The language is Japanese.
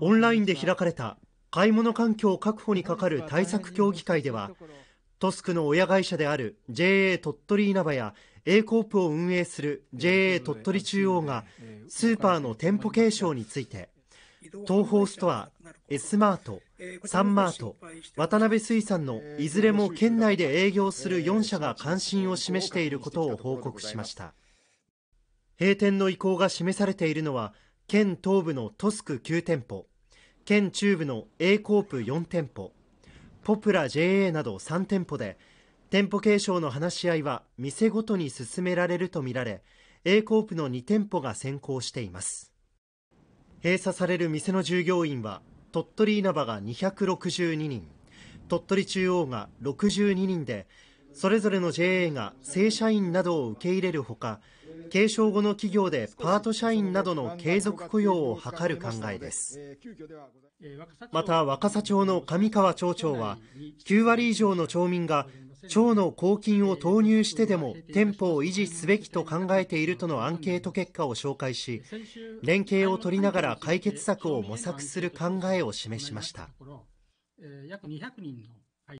オンラインで開かれた買い物環境確保にかかる対策協議会では、トスクの親会社である JA 鳥取稲葉や A コープを運営する JA 鳥取中央がスーパーの店舗継承について、東宝ストア、S マート、サンマート、渡辺水産のいずれも県内で営業する4社が関心を示していることを報告しました。閉店の意向が示されているのは、県東部のトスク9店舗県中部の A コープ4店舗ポプラ JA など3店舗で店舗継承の話し合いは店ごとに進められるとみられ A コープの2店舗が先行しています閉鎖される店の従業員は鳥取稲葉が262人鳥取中央が62人でそれぞれの JA が正社員などを受け入れるほか継承後の企業でパート社員などの継続雇用を図る考えですまた若狭町の上川町長は9割以上の町民が町の公金を投入してでも店舗を維持すべきと考えているとのアンケート結果を紹介し連携を取りながら解決策を模索する考えを示しました約200人の